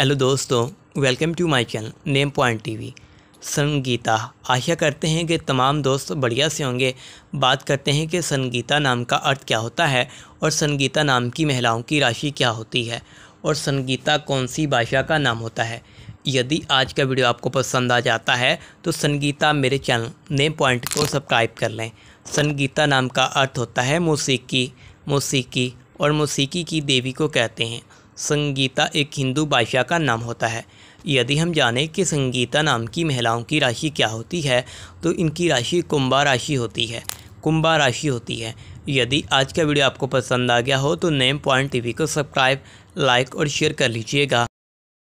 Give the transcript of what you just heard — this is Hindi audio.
हेलो दोस्तों welcome to my channel name point TV Sangeeta आशा करते हैं कि तमाम दोस्त बढ़िया से होंगे बात करते हैं कि संगीता नाम का अर्थ क्या होता है और संगीता नाम की महिलाओं की राशि क्या होती है और संगीता कौन सी भाषा का नाम होता है यदि आज का वीडियो आपको पसंद आ जाता है तो संगीता मेरे चैनल नेम पॉइंट को सब्सक्राइब कर लें संगीता नाम का अर्थ होता है मौसीकी मौसीकी और मौसीकी की देवी को कहते हैं संगीता एक हिंदू बादशाह का नाम होता है यदि हम जानें कि संगीता नाम की महिलाओं की राशि क्या होती है तो इनकी राशि कुंभा राशि होती है कुंभा राशि होती है यदि आज का वीडियो आपको पसंद आ गया हो तो नेम पॉइंट टीवी को सब्सक्राइब लाइक और शेयर कर लीजिएगा